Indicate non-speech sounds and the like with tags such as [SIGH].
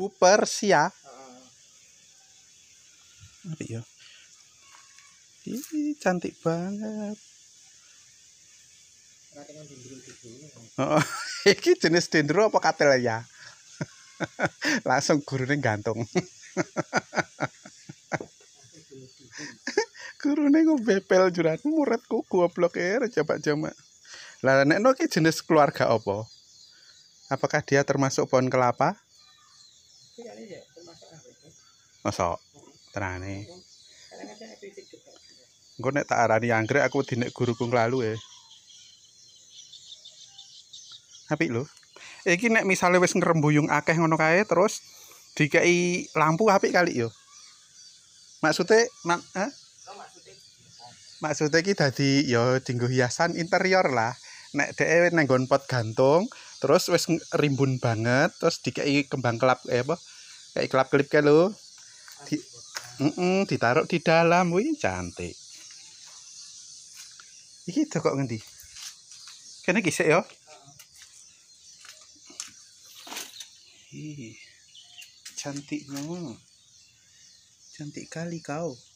Bu Persia. Iya. Ih, cantik banget. Oh, [LAUGHS] iki jenis dendro apa katel ya? [LAUGHS] Langsung gurune gantung. [LAUGHS] gurune kok bepel jurat muridku goblok e coba coba Lah nek no jenis keluarga apa? Apakah dia termasuk pohon kelapa? Masak terane. Engko nek tak arani anggrek aku dinek guruku nglalu e. Eh. Tapi lho, iki nek misale wis ngrembuyung akeh ngono kae terus dikei lampu apik kali yo. Maksude mak ha? Eh? Oh, maksude iki dadi yo dienggo hiasan interior lah. Nek dhewe nenggon pot gantung terus wis rimbun banget terus dikei kembang kelap eh, apa? kayak kelap klip kayak lo di, mm -mm, ditaruh di dalam wih cantik iki tuh kok ngendi kene ya. yo Ih, cantiknya cantik kali kau